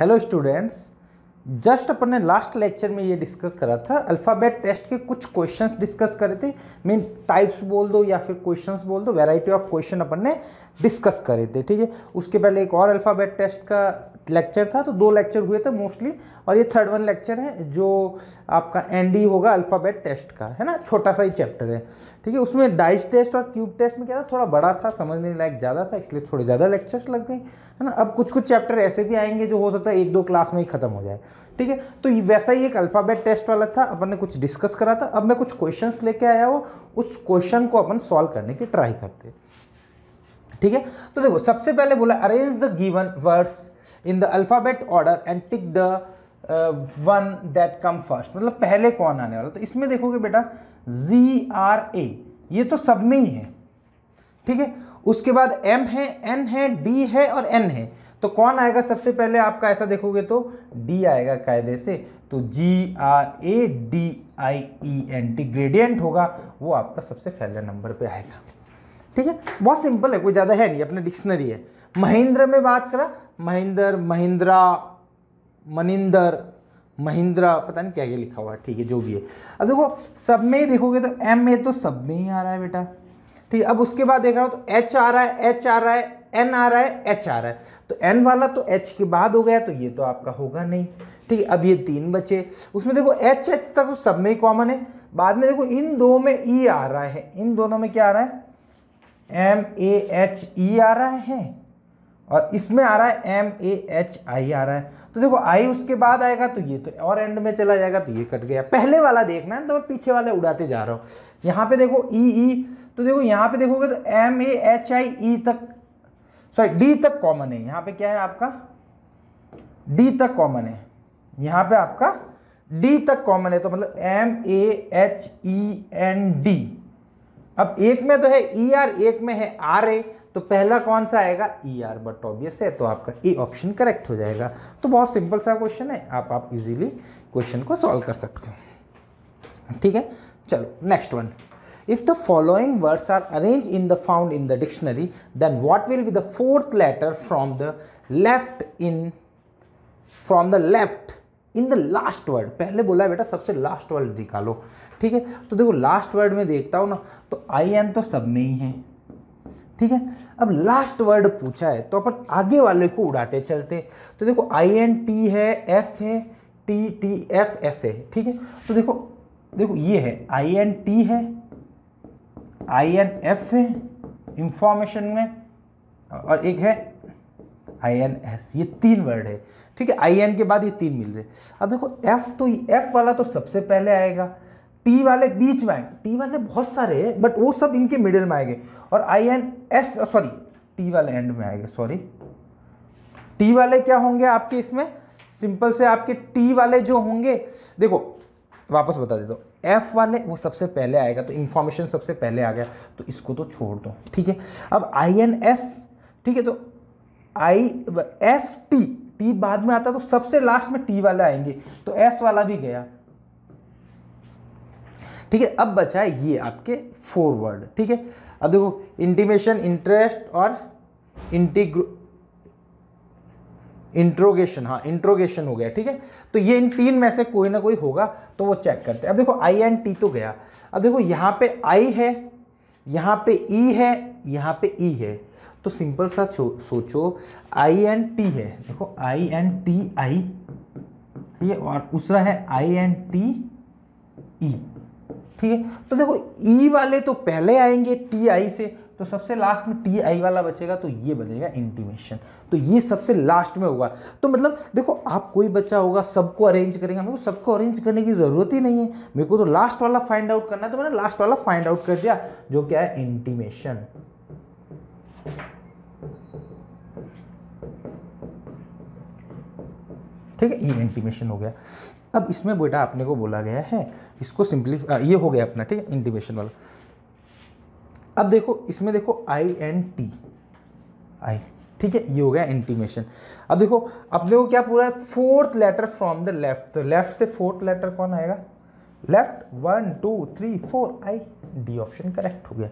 Hello students just अपन ने last lecture में ये डिस्कस करा था अल्फ़ाबेट टेस्ट के कुछ क्वेश्चंस डिस्कस करे थे मीन टाइप्स बोल दो या फिर क्वेश्चंस बोल दो वैरायटी ऑफ क्वेश्चन अपन ने डिस्कस करे थे ठीक है उसके पहले एक और अल्फ़ाबेट टेस्ट का लेक्चर था तो दो लेक्चर हुए थे मोस्टली और ये थर्ड वन लेक्चर है जो आपका एनडी होगा अल्फ़ाबेट टेस्ट का है ना छोटा सा ही चैप्टर है ठीक है उसमें डाइस टेस्ट और क्यूब टेस्ट में क्या था थोड़ा बड़ा था समझने लायक ज़्यादा था इसलिए थोड़े ज़्यादा लेक्चर्स लग गए है ना अब कुछ कुछ चैप्टर ऐसे भी आएंगे जो हो सकता है एक दो क्लास में ही ख़त्म हो जाए ठीक है तो वैसा ही एक अल्फ़ाबेट टेस्ट वाला था अपन ने कुछ डिस्कस करा था अब मैं कुछ क्वेश्चन लेके आया हूँ उस क्वेश्चन को अपन सॉल्व करने की ट्राई करते हैं ठीक है तो देखो सबसे पहले बोला arrange the given words in the alphabet order and tick the one that come first मतलब पहले कौन आने वाला तो इसमें देखोगे बेटा जी आर ए ये तो सब में ही है ठीक है उसके बाद एम है एन है डी है और एन है तो कौन आएगा सबसे पहले आपका ऐसा देखोगे तो डी आएगा कायदे से तो G R A D I E N T gradient होगा वो आपका सबसे पहले नंबर पे आएगा ठीक है बहुत सिंपल है कोई ज़्यादा है नहीं अपना डिक्शनरी है महिंद्र में बात करा महिंदर महिंद्रा मनिंदर महिंद्रा पता नहीं क्या क्या लिखा हुआ है ठीक है जो भी है अब देखो सब में ही देखोगे तो एम ए तो सब में ही आ रहा है बेटा ठीक है अब उसके बाद देख रहा हूँ तो एच आ रहा है एच आ रहा है एन आ रहा है एच आ रहा है तो एन वाला तो एच के बाद हो गया तो ये तो आपका होगा नहीं ठीक है अब ये तीन बचे उसमें देखो एच एच तक तो सब में ही कॉमन है बाद में देखो इन दो में ई e आ रहा है इन दोनों में क्या आ रहा है एम ए एच ई आ रहा है और इसमें आ रहा है एम ए एच आई आ रहा है तो देखो आई उसके बाद आएगा तो ये तो और एंड में चला जाएगा तो ये कट गया पहले वाला देखना है तो मैं पीछे वाले उड़ाते जा रहा हूँ यहाँ पे देखो ई e, ई e, तो देखो यहाँ पे देखोगे तो एम ए एच आई ई तक सॉरी डी तक कॉमन है यहाँ पे क्या है आपका डी तक कॉमन है यहाँ पे आपका डी तक कॉमन है तो मतलब M A H E N D अब एक में तो है ई e आर एक में है आर ए तो पहला कौन सा आएगा ई आर बट ऑब्वियस है तो आपका ए ऑप्शन करेक्ट हो जाएगा तो बहुत सिंपल सा क्वेश्चन है आप आप इजीली क्वेश्चन को सॉल्व कर सकते हो ठीक है चलो next one if the following words are arrange in the found in the dictionary then what will be the fourth letter from the left in from the left in the last word पहले बोला है बेटा सबसे last word निकालो ठीक है तो देखो लास्ट वर्ड में देखता हूँ ना तो आई एन तो सब में ही है ठीक है अब लास्ट वर्ड पूछा है तो अपन आगे वाले को उड़ाते चलते तो देखो आई एन टी है एफ है टी टी एफ एस है ठीक है तो देखो देखो ये है आई एन टी है आई एन एफ है इंफॉर्मेशन में और एक है आई एन एस ये तीन वर्ड है ठीक है आई एन के बाद ये तीन मिल रहे अब देखो एफ तो एफ वाला तो सबसे पहले आएगा टी वाले बीच में आएंगे टी वाले बहुत सारे हैं बट वो सब इनके मिडिल में आएंगे और I N S sorry T वाले एंड में आएगा सॉरी टी वाले क्या होंगे आपके इसमें सिंपल से आपके टी वाले जो होंगे देखो वापस बता देता हूँ एफ वाले वो सबसे पहले आएगा तो इन्फॉर्मेशन सबसे पहले आ गया तो इसको तो छोड़ दो ठीक है अब आई एन एस ठीक है तो आई एस टी टी बाद में आता तो सबसे लास्ट में टी वाले आएंगे तो एस वाला भी गया ठीक है अब बचा है ये आपके फोर वर्ड ठीक है अब देखो इंटीमेशन इंटरेस्ट और इंटीग्रो इंट्रोगेशन हाँ इंट्रोगेशन हो गया ठीक है तो ये इन तीन में से कोई ना कोई होगा तो वो चेक करते हैं अब देखो आई एंड टी तो गया अब देखो यहाँ पे आई है यहाँ पे ई e है यहाँ पे ई e है तो सिंपल सा सोचो आई एन टी है देखो आई एन टी आई ठीक है और दूसरा है आई एन टी ई ठीक है तो देखो ई e वाले तो पहले आएंगे टी आई से तो सबसे लास्ट में टी आई वाला बचेगा तो ये बनेगा इंटीमेशन तो ये सबसे लास्ट में होगा तो मतलब देखो आप कोई बच्चा होगा सबको अरेंज करेंगे मेरे को सबको अरेंज करने की ज़रूरत ही नहीं है मेरे को तो लास्ट वाला फाइंड आउट करना है तो मैंने लास्ट वाला फाइंड आउट कर दिया जो क्या है इंटीमेशन ठीक है ये इंटीमेशन हो गया अब इसमें बेटा आपने को बोला गया है इसको सिंपली ये हो गया अपना ठीक है इंटीमेशन वाला अब देखो इसमें देखो आई एन टी आई ठीक है ये हो गया इंटीमेशन अब देखो अपने को क्या पूरा है fourth letter from the left तो लेफ्ट से फोर्थ लेटर कौन आएगा left one two three four I D option correct हो गया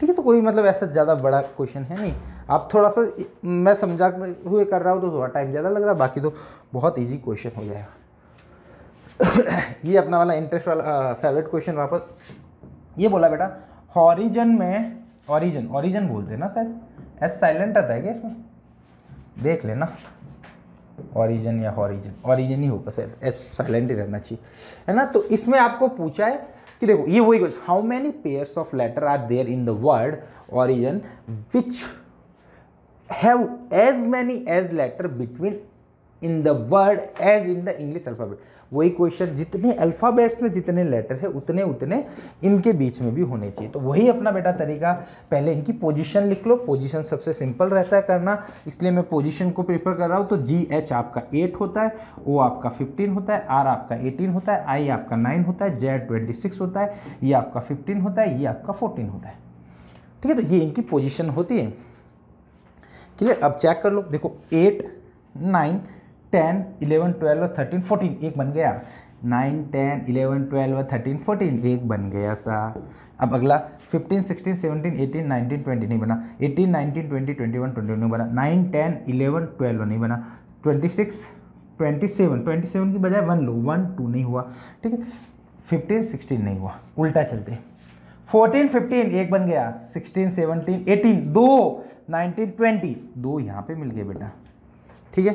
ठीक है तो कोई मतलब ऐसा ज़्यादा बड़ा क्वेश्चन है नहीं आप थोड़ा सा मैं समझा हुए कर रहा हूँ तो थोड़ा टाइम ज़्यादा लग रहा है बाकी तो बहुत ईजी क्वेश्चन हो जाएगा ये अपना वाला इंटरेस्ट वाला फेवरेट क्वेश्चन वापस ये बोला बेटा हॉरिजन में ऑरिजन ऑरिजन बोलते हैं ना शायद एस साइलेंट रहता है क्या इसमें देख लेना ऑरिजन या हॉरिजन ऑरिजन ही होगा शायद एस साइलेंट ही रहना चाहिए है ना तो इसमें आपको पूछा है कि देखो ये वही question how many pairs of letter are there in the word origin which have as many as letter between in the word as in the English alphabet वही क्वेश्चन जितने अल्फ़ाबेट्स में जितने लेटर है उतने उतने इनके बीच में भी होने चाहिए तो वही अपना बेटा तरीका पहले इनकी पोजीशन लिख लो पोजीशन सबसे सिंपल रहता है करना इसलिए मैं पोजीशन को प्रीफर कर रहा हूँ तो जी एच आपका एट होता है ओ आपका फिफ्टीन होता है आर आपका एटीन होता है आई आपका नाइन होता है जेड ट्वेंटी सिक्स होता है ये e आपका फिफ्टीन होता है ये e आपका फोर्टीन होता है ठीक है तो ये इनकी पोजिशन होती है क्लियर अब चेक कर लो देखो eight nine ten eleven twelve और थर्टीन फोर्टीन एक बन गया नाइन टेन इलेवन ट्वेल्व और थर्टीन फोर्टीन एक बन गया सा अब अगला fifteen sixteen seventeen eighteen nineteen twenty नहीं बना eighteen nineteen twenty twenty one twenty नहीं बना नाइन टेन इलेवन ट्वेल्व नहीं बना twenty six twenty seven twenty seven की बजाय वन लो वन टू नहीं हुआ ठीक है फिफ्टीन सिक्सटीन नहीं हुआ उल्टा चलते हैं फोर्टीन फिफ्टीन एक बन गया सिक्सटीन सेवनटीन एटीन दो नाइनटीन ट्वेंटी दो यहाँ पे मिल गया बेटा ठीक है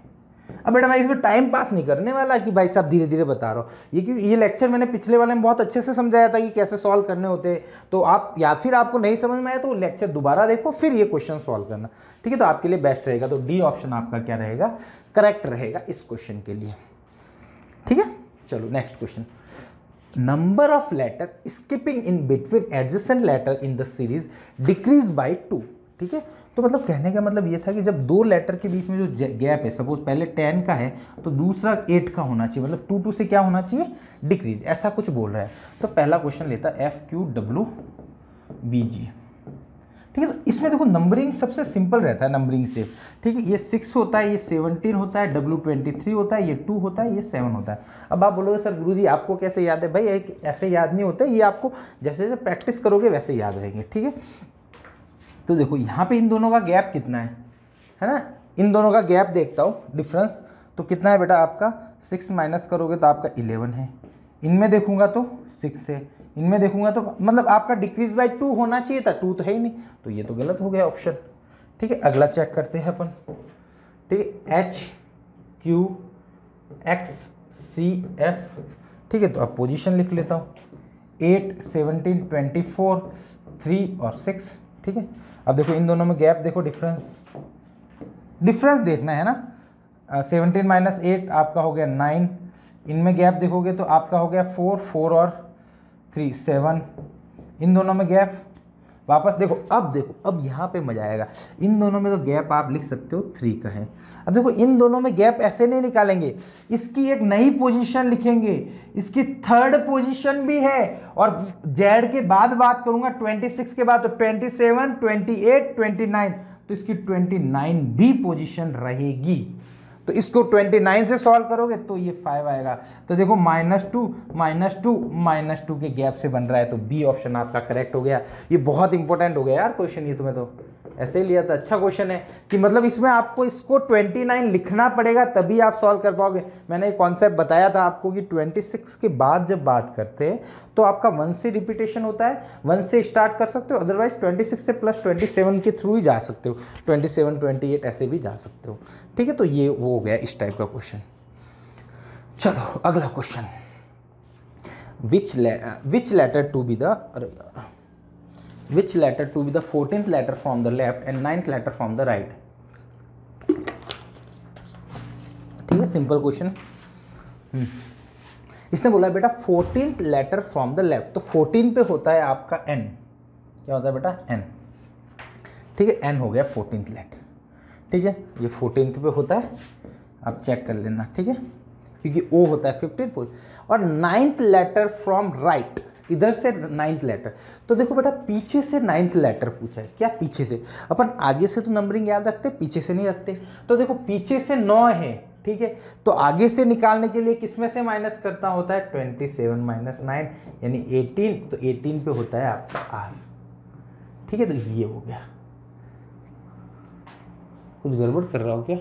अब बेटा मैं इसमें टाइम पास नहीं करने वाला कि भाई साहब धीरे धीरे बता रहा हूँ ये क्योंकि ये लेक्चर मैंने पिछले वाले में बहुत अच्छे से समझाया था कि कैसे सॉल्व करने होते तो आप या फिर आपको नहीं समझ में आया तो लेक्चर दोबारा देखो फिर ये क्वेश्चन सॉल्व करना ठीक है तो आपके लिए बेस्ट रहेगा तो डी ऑप्शन आपका क्या रहेगा करेक्ट रहेगा इस क्वेश्चन के लिए ठीक है चलो next question number of letter skipping in between adjacent letter in the series decrease by two ठीक है तो मतलब कहने का मतलब ये था कि जब दो लेटर के बीच में जो गैप है सपोज पहले टेन का है तो दूसरा एट का होना चाहिए मतलब टू टू से क्या होना चाहिए डिक्रीज ऐसा कुछ बोल रहा है तो पहला क्वेश्चन लेता F Q W B G ठीक है तो इसमें देखो नंबरिंग सबसे सिंपल रहता है नंबरिंग से ठीक है ये सिक्स होता है ये सेवनटीन होता है डब्ल्यू ट्वेंटी थ्री होता है ये टू होता है ये सेवन होता है अब आप बोलोगे सर गुरुजी आपको कैसे याद है भाई एक ऐसे याद नहीं होता ये आपको जैसे जैसे प्रैक्टिस करोगे वैसे याद रहेंगे ठीक है तो देखो यहाँ पे इन दोनों का गैप कितना है है ना इन दोनों का गैप देखता हूँ डिफरेंस तो कितना है बेटा आपका सिक्स माइनस करोगे तो आपका इलेवन है इनमें देखूंगा तो सिक्स है इनमें देखूंगा तो मतलब आपका डिक्रीज बाय टू होना चाहिए था टू तो है ही नहीं तो ये तो गलत हो गया ऑप्शन ठीक है अगला चेक करते हैं अपन ठीक है H Q X C F ठीक है तो अब पोजीशन लिख लेता हूँ eight seventeen twenty four three और सिक्स ठीक है अब देखो इन दोनों में गैप देखो डिफरेंस डिफरेंस देखना है ना सेवनटीन माइनस एट आपका हो गया नाइन इनमें गैप देखोगे तो आपका हो गया फोर फोर और थ्री सेवन इन दोनों में गैप वापस देखो अब देखो अब यहाँ पे मजा आएगा इन दोनों में तो गैप आप लिख सकते हो थ्री का है अब देखो इन दोनों में गैप ऐसे नहीं निकालेंगे इसकी एक नई पोजीशन लिखेंगे इसकी थर्ड पोजीशन भी है और जेड के बाद बात करूँगा ट्वेंटी सिक्स के बाद तो twenty seven twenty eight twenty nine तो इसकी ट्वेंटी नाइन भी पोजिशन रहेगी तो इसको ट्वेंटी नाइन से सॉल्व करोगे तो ये फाइव आएगा तो देखो minus two minus two minus two के गैप से बन रहा है तो बी ऑप्शन आपका करेक्ट हो गया ये बहुत इंपॉर्टेंट हो गया यार क्वेश्चन ये तुम्हें तो ऐसे ही लिया था अच्छा क्वेश्चन है कि मतलब इसमें आपको इसको 29 लिखना पड़ेगा तभी आप सॉल्व कर पाओगे मैंने एक कॉन्सेप्ट बताया था आपको कि 26 के बाद जब बात करते हैं तो आपका वन से रिपीटेशन होता है वन से स्टार्ट कर सकते हो अदरवाइज 26 से प्लस 27 के थ्रू ही जा सकते हो 27 28 ऐसे भी जा सकते हो ठीक है तो ये वो हो गया इस टाइप का क्वेश्चन चलो अगला question which which letter to be the which letter to be the fourteen letter from the left end ninth letter from the right ठीक है सिंपल क्वेश्चन हम्म। इसने बोला बेटा fourteen letter from the left तो fourteen पे होता है आपका एन क्या होता है बेटा एन ठीक है एन हो गया फोर्टीन लेटर ठीक है ये फोर्टीन पे होता है आप चेक कर लेना ठीक है क्योंकि ओ होता है फिफ्टीन और नाइन्थ लेटर फ्रॉम राइट इधर से नाइन्थ लेटर तो देखो बेटा पीछे से नाइन्थ लेटर पूछा है क्या पीछे से अपन आगे से तो नंबरिंग याद रखते पीछे से नहीं रखते तो देखो पीछे से नौ है ठीक है तो आगे से निकालने के लिए किसमें से माइनस करता होता है ट्वेंटी सेवन माइनस नाइन यानी एटीन तो एटीन पे होता है आपका आर ठीक है तो ये हो गया कुछ गड़बड़ कर रहा हो क्या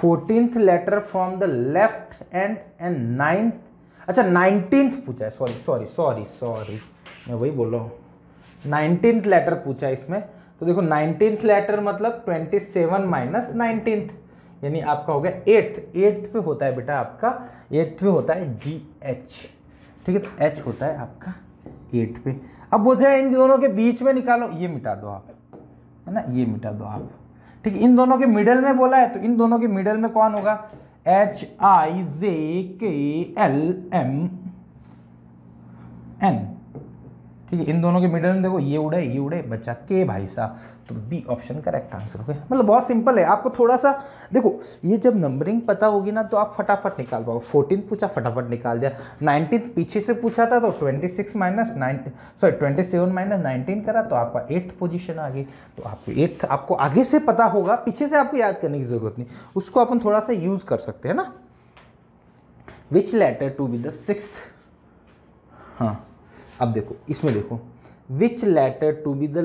fourteenth letter from the left end end ninth अच्छा नाइनटीन्थ पूछा है सॉरी सॉरी सॉरी सॉरी मैं वही बोल रहा हूँ नाइनटीन्थ लेटर पूछा है इसमें तो देखो नाइनटीन्थ लेटर मतलब ट्वेंटी सेवन माइनस नाइनटीन्थ यानी आपका हो गया एट्थ एट्थ पे होता है बेटा आपका एट्थ पे होता है जी एच ठीक है तो एच होता है आपका एट पे अब बोल रहे हैं इन दोनों के बीच में निकालो ये मिटा दो आप है ना ये मिटा दो आप ठीक इन दोनों के मिडल में बोला है तो इन दोनों के मिडल में कौन होगा H I J K L M N ठीक है इन दोनों के मिडल में देखो ये उड़े ये उड़े बच्चा के भाई साहब तो बी ऑप्शन करेक्ट आंसर हो गया मतलब बहुत सिंपल है आपको थोड़ा सा देखो ये जब नंबरिंग पता होगी ना तो आप फटाफट निकाल पाओ फोर्टीन पूछा फटाफट निकाल दिया नाइनटीन पीछे से पूछा था तो twenty six minus sorry twenty seven minus nineteen करा तो आपका एट्थ पोजिशन आ गई तो आपको एट्थ आपको आगे से पता होगा पीछे से आपको याद करने की ज़रूरत नहीं उसको अपन थोड़ा सा यूज़ कर सकते हैं ना which letter to be the six हाँ अब देखो इसमें देखो which letter to be the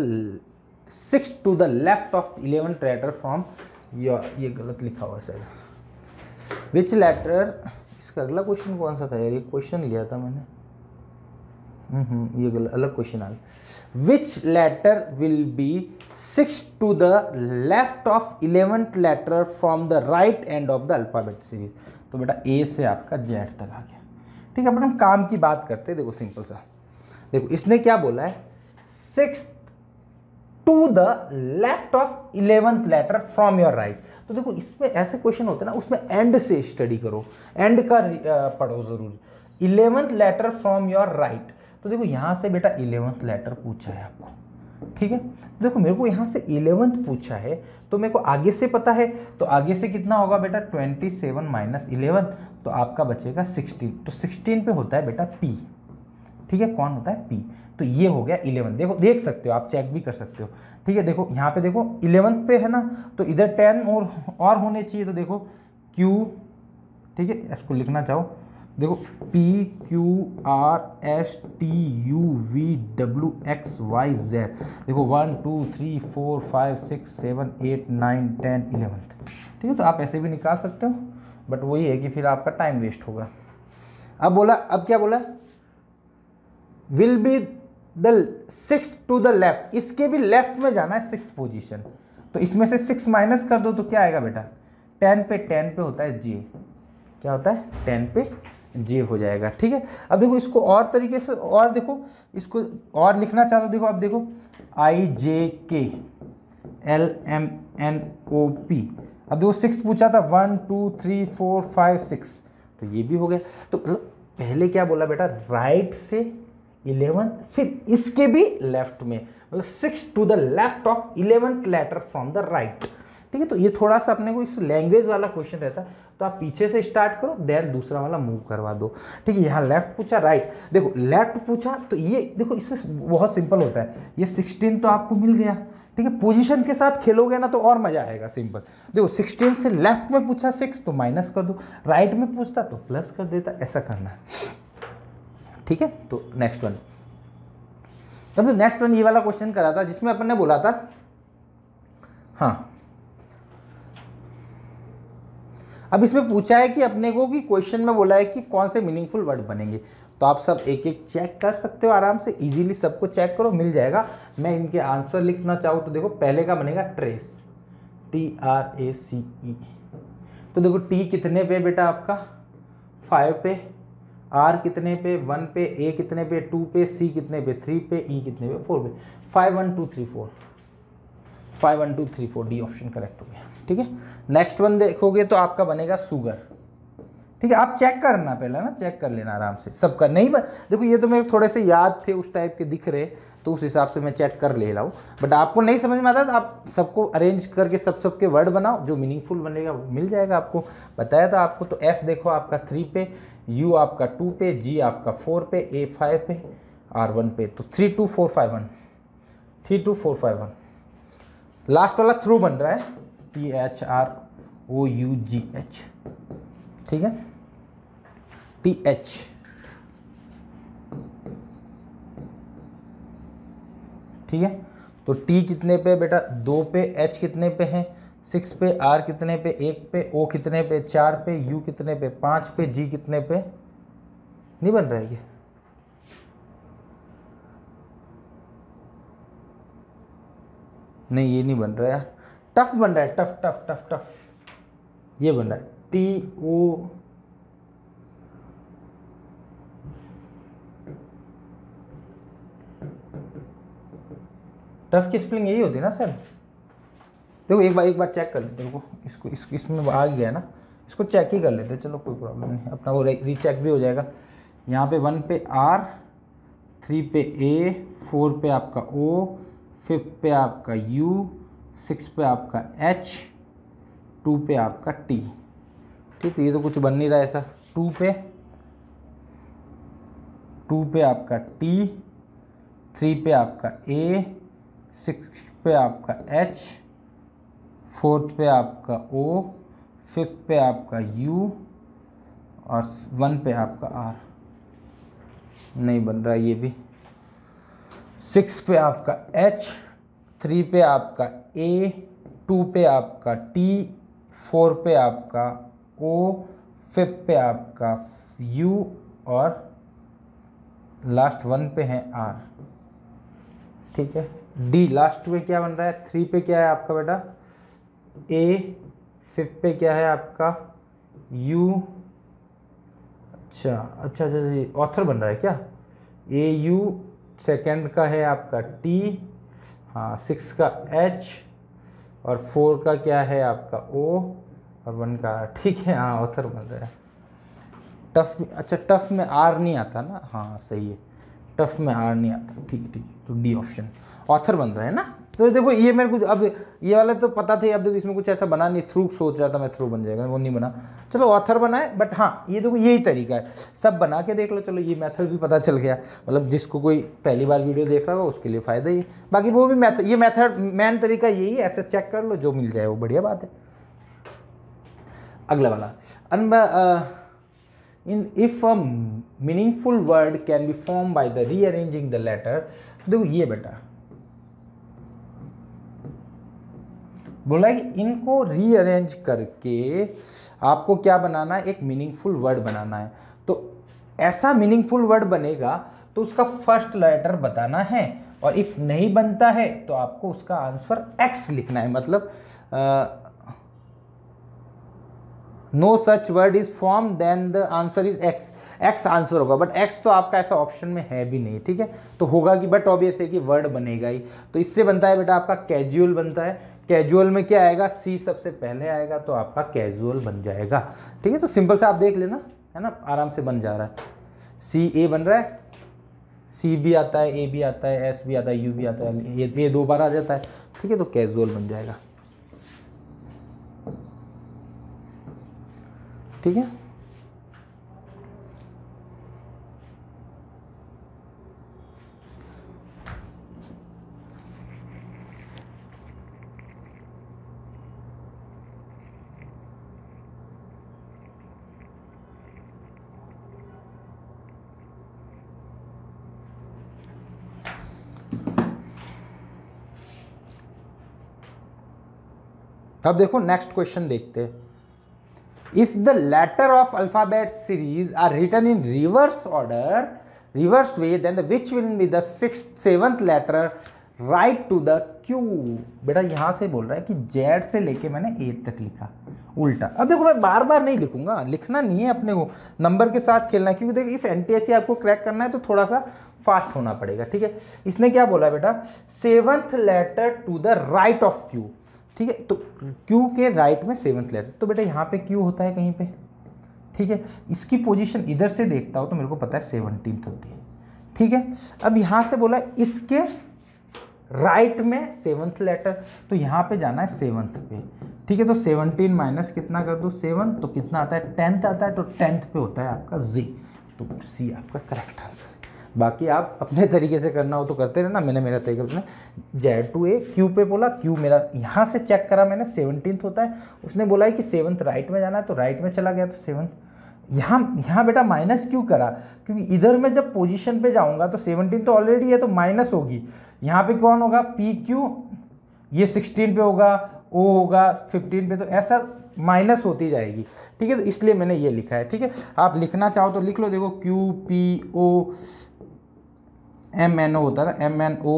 six to the left of eleven letter from your ये गलत लिखा हुआ सर विच लेटर इसका अगला क्वेश्चन कौन सा था यार ये क्वेश्चन लिया था मैंने हम्म, ये गलत अलग क्वेश्चन आ गया which letter will be six to the left of eleventh letter from the right end of the alphabet series तो बेटा ए से आपका जेड तक आ गया ठीक है अपन हम काम की बात करते हैं देखो सिंपल सा देखो इसने क्या बोला है six to the left of eleventh letter from your right तो देखो इसमें ऐसे क्वेश्चन होते हैं ना उसमें एंड से स्टडी करो एंड का पढ़ो ज़रूर eleventh letter from your right तो देखो यहाँ से बेटा इलेवंथ लेटर पूछा है आपको ठीक है देखो मेरे को यहाँ से इलेवंथ पूछा है तो मेरे को आगे से पता है तो आगे से कितना होगा बेटा ट्वेंटी सेवन माइनस इलेवन तो आपका बचेगा सिक्सटीन तो सिक्सटीन पे होता है बेटा पी ठीक है कौन होता है पी तो ये हो गया इलेवन देखो देख सकते हो आप चेक भी कर सकते हो ठीक है देखो यहाँ पे देखो इलेवंथ पे है ना तो इधर टेन और और होने चाहिए तो देखो क्यू ठीक है इसको लिखना चाहो देखो P Q R S T U V W X Y Z देखो one two three four five six seven eight nine ten eleventh ठीक है तो आप ऐसे भी निकाल सकते हो बट वही है कि फिर आपका टाइम वेस्ट होगा अब बोला अब क्या बोला will be the six to the left इसके भी लेफ्ट में जाना है सिक्स पोजिशन तो इसमें से सिक्स माइनस कर दो तो क्या आएगा बेटा टेन पे टेन पे होता है जे क्या होता है टेन पे जे हो जाएगा ठीक है अब देखो इसको और तरीके से और देखो इसको और लिखना चाहते हो देखो अब देखो I J K L M N O P अब देखो सिक्स पूछा था one two three four five six तो ये भी हो गया तो मतलब, पहले क्या बोला बेटा राइट से इलेवंथ फिर इसके भी लेफ्ट में मतलब six to the left of eleventh letter from the right ठीक है तो ये थोड़ा सा अपने को इस लैंग्वेज वाला क्वेश्चन रहता है तो आप पीछे से स्टार्ट करो देन दूसरा वाला मूव करवा दो ठीक है यहाँ लेफ्ट पूछा राइट देखो लेफ्ट पूछा तो ये देखो इसमें बहुत सिंपल होता है ये सिक्सटीन तो आपको मिल गया ठीक है पोजीशन के साथ खेलोगे ना तो और मज़ा आएगा सिंपल देखो सिक्सटीन से लेफ्ट में पूछा सिक्स तो माइनस कर दो राइट में पूछता तो प्लस कर देता ऐसा करना है ठीक है तो नेक्स्ट वन अब तो नेक्स्ट वन ये वाला क्वेश्चन करा था जिसमें अपन ने बोला था हाँ अब इसमें पूछा है कि अपने को कि क्वेश्चन में बोला है कि कौन से मीनिंगफुल वर्ड बनेंगे तो आप सब एक एक चेक कर सकते हो आराम से इजीली सबको चेक करो मिल जाएगा मैं इनके आंसर लिखना चाहूँ तो देखो पहले का बनेगा trace T R A C E तो देखो टी कितने पे बेटा आपका फाइव पे आर कितने पे वन पे ए कितने पे टू पे सी कितने पे थ्री पे ई e कितने पे फोर पे five one two three four five one two three four D option correct हो गया ठीक है नेक्स्ट वन देखोगे तो आपका बनेगा सुगर ठीक है आप चेक करना पहले ना चेक कर लेना आराम से सबका नहीं बन देखो ये तो मेरे थोड़े से याद थे उस टाइप के दिख रहे तो उस हिसाब से मैं चेक कर ले रहा हूँ बट आपको नहीं समझ में आता तो आप सबको अरेंज करके सब सब के वर्ड बनाओ जो मीनिंगफुल बनेगा मिल जाएगा आपको बताया था आपको तो एस देखो आपका थ्री पे यू आपका टू पे जी आपका फोर पे ए फाइव पे आर वन पे तो three two four five one three two four five one last वाला थ्रू बन रहा है T H R O U G H ठीक है टी एच ठीक है तो टी कितने पे बेटा दो पे एच कितने पे है सिक्स पे आर कितने पे एक पे ओ कितने पे चार पे यू कितने पे पाँच पे जी कितने पे नहीं बन रहा है ये नहीं ये नहीं बन रहा यार टफ बन रहा है टफ टफ टफ टफ ये बन रहा है टी ओ टफ की स्पेलिंग यही होती है ना सर देखो एक बार एक बार चेक कर लेते देखो इसको इसको इसमें आ गया ना इसको चेक ही कर लेते चलो कोई प्रॉब्लम नहीं अपना वो रीचेक भी हो जाएगा यहाँ पे वन पे आर थ्री पे ए फोर पे आपका ओ फिफ्थ पे आपका यू सिक्स पे आपका एच टू पे आपका टी ठीक है ये तो कुछ बन नहीं रहा ऐसा टू पे टू पे आपका टी थ्री पे आपका ए सिक्स पे आपका एच फोर्थ पे आपका ओ फिफ्थ पे आपका यू और वन पे आपका आर नहीं बन रहा ये भी सिक्स पे आपका एच थ्री पे आपका ए टू पे आपका टी फोर पे आपका ओ फिफ्थ पे आपका यू और लास्ट वन पे है आर ठीक है डी लास्ट में क्या बन रहा है थ्री पे क्या है आपका बेटा ए फिफ्थ पे क्या है आपका यू अच्छा अच्छा अच्छा जी ऑथर बन रहा है क्या ए यू सेकेंड का है आपका टी हाँ सिक्स का एच और फोर का क्या है आपका ओ और वन का ठीक है हाँ ऑथर बन रहा है टफ अच्छा टफ में आर नहीं आता ना हाँ सही है टफ में हार नहीं आता ठीक है ठीक है तो डी ऑप्शन ऑथर बन रहा है ना तो देखो ये मेरे को अब ये वाला तो पता था अब देखो इसमें कुछ ऐसा बना नहीं थ्रू सोच रहा था मैं थ्रू बन जाएगा वो नहीं बना चलो ऑथर बनाए बट हाँ ये देखो यही तरीका है सब बना के देख लो चलो ये मेथड भी पता चल गया मतलब जिसको कोई पहली बार वीडियो देख रहा हो उसके लिए फ़ायदा ही बाकी वो भी मैथड ये मैथड मेन तरीका यही है ऐसा चेक कर लो जो मिल जाए वो बढ़िया बात है अगला वाला अनबा in if a meaningful word can be formed by the rearranging the letter तो ये बेटा बोला कि इनको रीअरेंज करके आपको क्या बनाना है एक मीनिंगफुल वर्ड बनाना है तो ऐसा मीनिंगफुल वर्ड बनेगा तो उसका फर्स्ट लेटर बताना है और इफ़ नहीं बनता है तो आपको उसका आंसर एक्स लिखना है मतलब ah, no such word is form then the answer is X X answer होगा बट एक्स तो आपका ऐसा ऑप्शन में है भी नहीं ठीक है तो होगा कि बट ऑब्वियस है कि वर्ड बनेगा ही तो इससे बनता है बेटा आपका कैजुअल बनता है कैजुअल में क्या आएगा सी सबसे पहले आएगा तो आपका कैजुअल बन जाएगा ठीक है तो सिंपल से आप देख लेना है ना आराम से बन जा रहा है सी ए बन रहा है सी भी आता है ए भी आता है एस भी आता है यू भी आता है ये ये दो बार आ जाता है ठीक है तो कैजुअल बन जाएगा ठीक है अब देखो नेक्स्ट क्वेश्चन देखते हैं If the letter of alphabet series are written in reverse order, reverse way, then the which will be the sixth, seventh letter right to the Q. बेटा यहाँ से बोल रहा है कि Z से लेके मैंने A तक लिखा उल्टा अब देखो मैं बार बार नहीं लिखूंगा लिखना नहीं है अपने को नंबर के साथ खेलना है क्योंकि देखो इफ़ एन आपको क्रैक करना है तो थोड़ा सा फास्ट होना पड़ेगा ठीक है इसने क्या बोला बेटा seventh letter to the right of Q ठीक है तो क्यू के राइट में सेवन्थ लेटर तो बेटा यहाँ पे क्यू होता है कहीं पे ठीक है इसकी पोजीशन इधर से देखता हो तो मेरे को पता है सेवनटीन होती है ठीक है अब यहाँ से बोला इसके राइट में सेवन्थ लेटर तो यहाँ पे जाना है सेवन्थ पे ठीक है तो सेवनटीन माइनस कितना कर दो सेवन तो कितना आता है टेंथ आता है तो टेंथ पे होता है आपका जी तो सी आपका करेक्ट आंसर बाकी आप अपने तरीके से करना हो तो करते रहना मैंने मेरा तरीके अपने जेड टू ए क्यू पे बोला क्यू मेरा यहाँ से चेक करा मैंने सेवनटीन होता है उसने बोला है कि सेवन्थ राइट में जाना है तो राइट में चला गया तो सेवन्थ यहाँ यहाँ बेटा माइनस क्यों करा क्योंकि इधर में जब पोजिशन पर जाऊँगा तो सेवनटीन तो ऑलरेडी है तो माइनस होगी यहाँ पर कौन होगा पी क्यू ये सिक्सटीन पे होगा ओ होगा फिफ्टीन पे तो ऐसा माइनस होती जाएगी ठीक है तो इसलिए मैंने ये लिखा है ठीक है आप लिखना चाहो तो लिख लो देखो Q P O M N O होता है ना एम एन ओ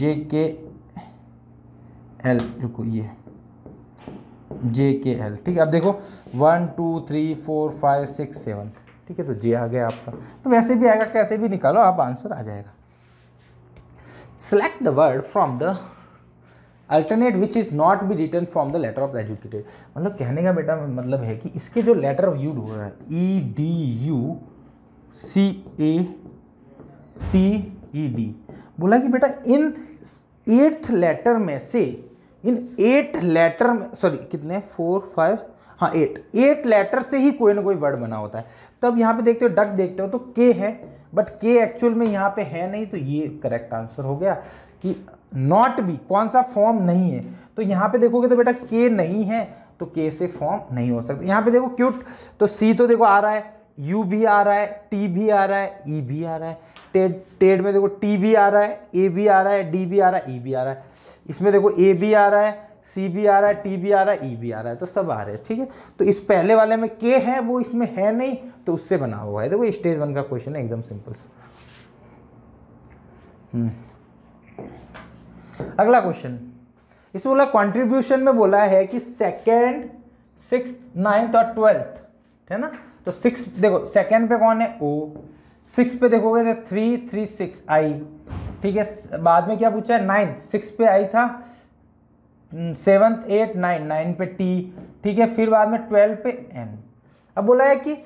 जे के एल रुको ये जे के एल ठीक है अब देखो one two three four five six seven ठीक है तो जे आ गया आपका तो वैसे भी आएगा कैसे भी निकालो आप आंसर आ जाएगा select the word from the alternate which is not be return from the letter of educated मतलब कहने का बेटा मतलब है कि इसके जो लेटर ऑफ यूड हो रहा है E D U C A T E D बोला कि बेटा इन एट्थ लेटर में से इन एट लेटर में सॉरी कितने फोर फाइव हाँ एट एट लेटर से ही कोई ना कोई वर्ड बना होता है तब यहाँ पे देखते हो डक देखते हो तो के है बट के एक्चुअल में यहाँ पे है नहीं तो ये करेक्ट आंसर हो गया कि नॉट बी कौन सा फॉर्म नहीं है तो यहाँ पे देखोगे तो बेटा के नहीं है तो के से फॉर्म नहीं हो सकता यहाँ पे देखो क्यूट तो सी तो देखो आ रहा है यू भी आ रहा है टी भी आ रहा है ई भी आ रहा है टेड टेड में देखो टी भी आ रहा है ए भी आ रहा है डी भी आ रहा है ई भी आ रहा है इसमें देखो ए भी आ रहा है सी भी आ रहा है टी भी आ रहा है ई भी आ रहा है तो सब आ रहे हैं ठीक है तो इस पहले वाले में के है वो इसमें है नहीं तो उससे बना हुआ है देखो स्टेज वन का क्वेश्चन है एकदम सिंपल से अगला क्वेश्चन इसमें बोला कॉन्ट्रीब्यूशन में बोला है कि सेकेंड सिक्स नाइन्थ और ट्वेल्थ है ना तो सिक्स देखो सेकेंड पे कौन है ओ सिक्स पे देखोगे तो थ्री थ्री सिक्स आई ठीक है बाद में क्या पूछा है नाइन्थ सिक्स पे आई था सेवन्थ एट नाइन नाइन पे टी ठीक है फिर बाद में ट्वेल्व पे एन अब बोला है कि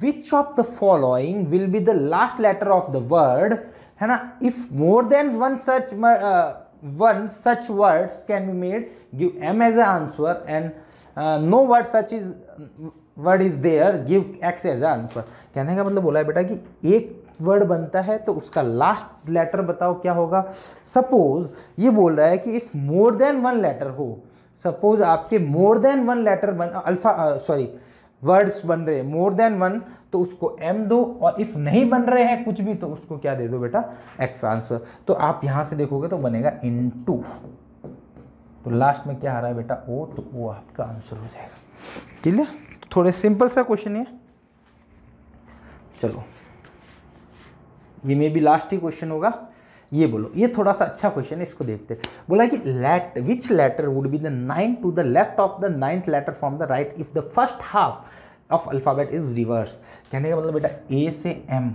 which of the following will be the last letter of the word है ना if more than one search one such words can be made give M as a answer and no word such is word is there give X as answer कहने का मतलब बोला है बेटा कि एक वर्ड बनता है तो उसका लास्ट लेटर बताओ क्या होगा सपोज ये बोल रहा है कि if more than one letter हो सपोज आपके मोर देन वन लेटर बन अल्फ़ा सॉरी वर्ड्स बन रहे मोर देन वन तो उसको एम दो और इफ़ नहीं बन रहे हैं कुछ भी तो उसको क्या दे दो बेटा एक्स आंसर तो आप यहाँ से देखोगे तो बनेगा इन टू तो लास्ट में क्या आ रहा है बेटा ओ तो वो आपका आंसर हो जाएगा ठीक है थोड़े सिंपल सा क्वेश्चन है चलो ये मे बी लास्ट ही क्वेश्चन होगा ये बोलो ये थोड़ा सा अच्छा क्वेश्चन है इसको देखते बोला कि let which letter would be the nine to the left of the ninth letter from the right if the first half of alphabet is reverse कहने का मतलब बेटा ए से एम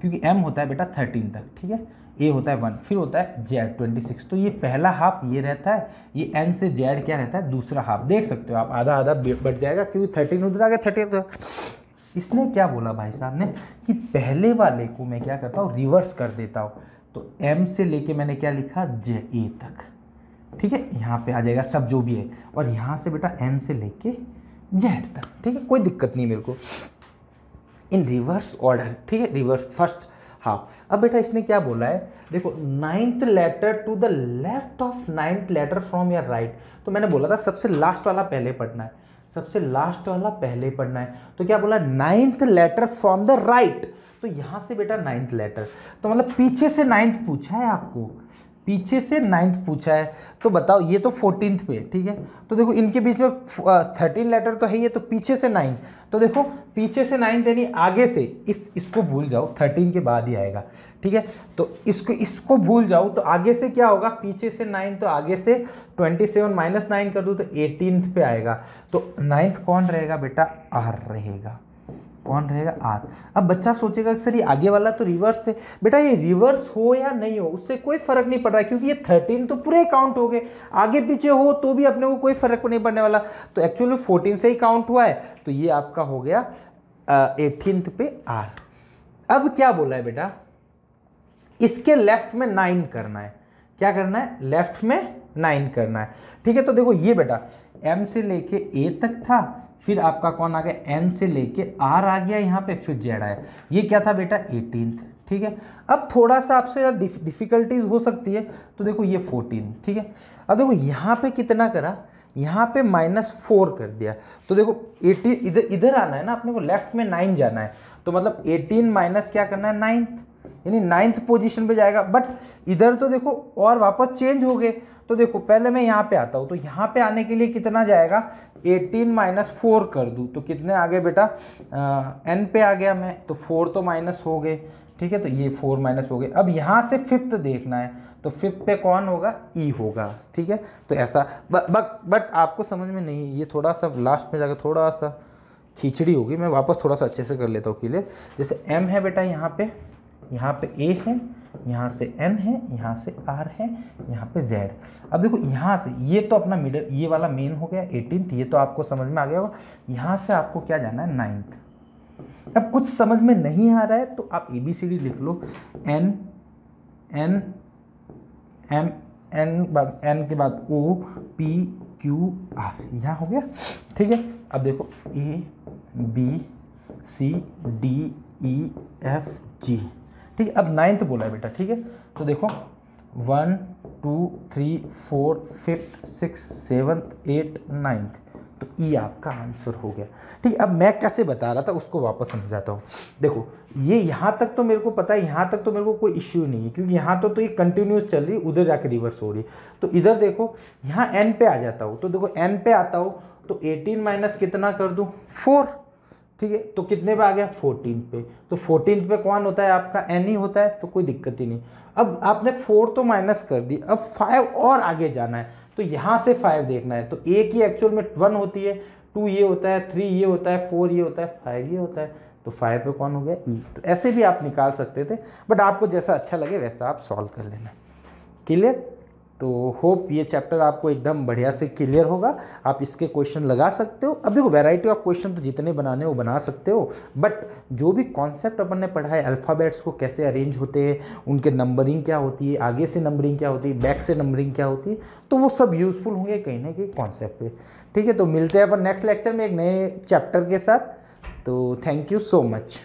क्योंकि एम होता है बेटा थर्टीन तक ठीक है ए होता है वन फिर होता है जेड ट्वेंटी सिक्स तो ये पहला हाफ ये रहता है ये एन से जेड क्या रहता है दूसरा हाफ देख सकते हो आप आधा आधा बढ़ जाएगा क्योंकि थर्टीन उधर आ गया थर्टीन उधर इसने क्या बोला भाई साहब ने कि पहले वाले को मैं क्या करता हूँ रिवर्स कर देता हूँ तो एम से लेके मैंने क्या लिखा जे ए तक ठीक है यहाँ पे आ जाएगा सब जो भी है और यहाँ से बेटा एन से लेके जेड तक ठीक है कोई दिक्कत नहीं मेरे को इन रिवर्स ऑर्डर ठीक है रिवर्स फर्स्ट हाफ अब बेटा इसने क्या बोला है देखो ninth letter to the left of ninth letter from your right तो मैंने बोला था सबसे लास्ट वाला पहले पढ़ना है सबसे लास्ट वाला पहले पढ़ना है तो क्या बोला ninth letter from the right तो यहाँ से बेटा नाइन्थ लेटर तो मतलब पीछे से नाइन्थ पूछा है आपको पीछे से नाइन्थ पूछा है तो बताओ ये तो फोर्टीन पे ठीक है तो देखो इनके बीच में थर्टीन लेटर तो है ये तो पीछे से नाइन तो देखो पीछे से नाइन्थ यानी आगे से इफ़ इसको भूल जाओ थर्टीन के बाद ही आएगा ठीक है तो इसको इसको भूल जाओ तो आगे से क्या होगा पीछे से नाइन तो आगे से ट्वेंटी सेवन माइनस नाइन कर दूँ तो एटीनथ पे आएगा तो नाइन्थ कौन रहेगा बेटा आर रहेगा कौन रहेगा आर अब बच्चा सोचेगा कि सर ये आगे वाला तो रिवर्स है बेटा ये रिवर्स हो या नहीं हो उससे कोई फर्क नहीं पड़ रहा क्योंकि ये थर्टीन तो पूरे काउंट हो गए आगे पीछे हो तो भी अपने को कोई फर्क नहीं पड़ने वाला तो एक्चुअली फोर्टीन से ही काउंट हुआ है तो ये आपका हो गया एटीनथ पे आर अब क्या बोला है बेटा इसके लेफ्ट में नाइन करना है क्या करना है लेफ्ट में नाइन करना है ठीक है तो देखो ये बेटा एम से लेके ए तक था फिर आपका कौन आ गया एन से लेके आर आ गया यहाँ पे फिर जेड आया ये क्या था बेटा एटीन ठीक है अब थोड़ा सा आपसे डिफ़िकल्टीज हो सकती है तो देखो ये फोर्टीन ठीक है अब देखो यहाँ पे कितना करा यहाँ पे माइनस फोर कर दिया तो देखो एटीन इधर इधर आना है ना अपने को लेफ्ट में नाइन जाना है तो मतलब एटीन माइनस क्या करना है नाइन्थ यानी नाइन्थ पोजिशन पर जाएगा बट इधर तो देखो और वापस चेंज हो गए तो देखो पहले मैं यहाँ पे आता हूँ तो यहाँ पे आने के लिए कितना जाएगा 18 माइनस फोर कर दूँ तो कितने आ गए बेटा एन पे आ गया मैं तो फोर तो माइनस हो गए ठीक है तो ये फोर माइनस हो गए अब यहाँ से फिफ्थ देखना है तो फिफ्थ पे कौन होगा ई e होगा ठीक है तो ऐसा बट बट आपको समझ में नहीं ये थोड़ा सा लास्ट में जाकर थोड़ा सा खिचड़ी होगी मैं वापस थोड़ा सा अच्छे से कर लेता हूँ क्लियर जैसे एम है बेटा यहाँ पे यहाँ पे ए है यहाँ से एन है यहाँ से आर है यहाँ पे जेड अब देखो यहाँ से ये तो अपना मिडल ये वाला मेन हो गया एटीनथ ये तो आपको समझ में आ गया होगा यहाँ से आपको क्या जाना है नाइन्थ अब कुछ समझ में नहीं आ रहा है तो आप ए बी सी डी लिख लो एन एन एम एन बाद एन के बाद ओ पी क्यू आर यहाँ हो गया ठीक है अब देखो A B C D E F G ठीक है अब नाइन्थ बोला है बेटा ठीक है तो देखो one two three four fifth six seventh eight ninth तो ई e आपका आंसर हो गया ठीक अब मैं कैसे बता रहा था उसको वापस समझाता हूँ देखो ये यहाँ तक तो मेरे को पता है यहाँ तक तो मेरे को कोई इश्यू नहीं है क्योंकि यहाँ तो तो ये कंटिन्यूस चल रही है उधर जाके रिवर्स हो रही है तो इधर देखो यहाँ एन पे आ जाता हो तो देखो एन पे आता हो तो एटीन माइनस कितना कर दूँ फोर ठीक है तो कितने पे आ गया फोर्टीन पे तो फोर्टीन पे कौन होता है आपका एन ही होता है तो कोई दिक्कत ही नहीं अब आपने फोर तो माइनस कर दी अब फाइव और आगे जाना है तो यहाँ से फाइव देखना है तो एक ही एक्चुअल में वन होती है टू ये होता है थ्री ये होता है फोर ये होता है फाइव ये होता है तो फाइव पे कौन हो गया ई e। तो ऐसे भी आप निकाल सकते थे बट आपको जैसा अच्छा लगे वैसा आप सॉल्व कर लेना क्लियर तो होप ये चैप्टर आपको एकदम बढ़िया से क्लियर होगा आप इसके क्वेश्चन लगा सकते हो अब देखो वैरायटी ऑफ क्वेश्चन तो जितने बनाने हो बना सकते हो बट जो भी कॉन्सेप्ट अपन ने पढ़ा है अल्फ़ाबेट्स को कैसे अरेंज होते हैं उनके नंबरिंग क्या होती है आगे से नंबरिंग क्या होती है बैक से नंबरिंग क्या होती है तो वो सब यूज़फुल होंगे कहीं ना कहीं कॉन्सेप्ट ठीक है तो मिलते हैं अपन नेक्स्ट लेक्चर में एक नए चैप्टर के साथ तो थैंक यू सो मच